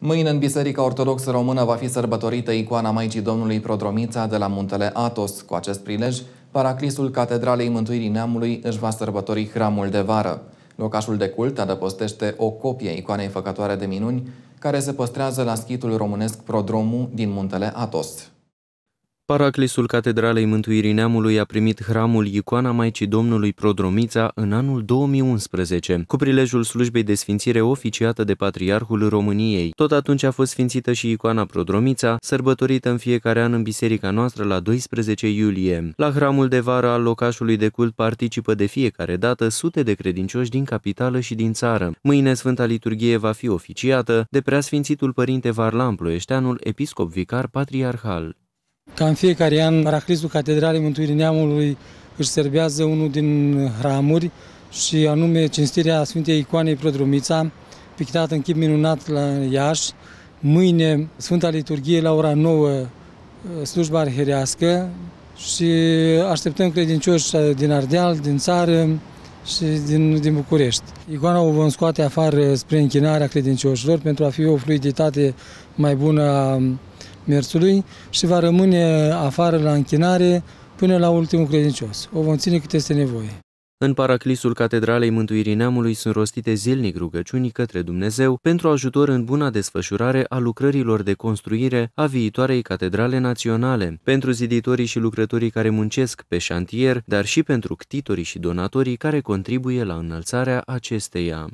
Mâine în Biserica Ortodoxă Română va fi sărbătorită icoana Maicii Domnului Prodromița de la Muntele Atos. Cu acest prilej, paraclisul Catedralei Mântuirii Neamului își va sărbători hramul de vară. Locașul de cult adăpostește o copie icoanei făcătoare de minuni, care se păstrează la schitul românesc Prodromu din Muntele Atos. Paraclisul Catedralei Mântuirii Neamului a primit hramul Icoana Maicii Domnului Prodromița în anul 2011, cu prilejul slujbei de sfințire oficiată de Patriarhul României. Tot atunci a fost sfințită și icoana Prodromița, sărbătorită în fiecare an în biserica noastră la 12 iulie. La hramul de vară al locașului de cult participă de fiecare dată sute de credincioși din capitală și din țară. Mâine Sfânta Liturghie va fi oficiată de preasfințitul Părinte Varlam Ploieșteanul, episcop vicar patriarhal. Ca în fiecare an, Paraclisul Catedralei Mântuirii Neamului își serbează unul din ramuri și anume cinstirea Sfintei Icoanei Prodromița, pictată în chip minunat la Iași. Mâine, Sfânta Liturghie la ora 9, ă, slujba arherească și așteptăm credincioși din Ardeal, din țară și din, din București. Icoana o vom scoate afară spre închinarea credincioșilor pentru a fi o fluiditate mai bună a mersului și va rămâne afară la închinare până la ultimul credincios. O vom ține cât este nevoie. În paraclisul Catedralei Mântuirii Neamului sunt rostite zilnic rugăciuni către Dumnezeu pentru ajutor în buna desfășurare a lucrărilor de construire a viitoarei Catedrale Naționale, pentru ziditorii și lucrătorii care muncesc pe șantier, dar și pentru ctitorii și donatorii care contribuie la înălțarea acesteia.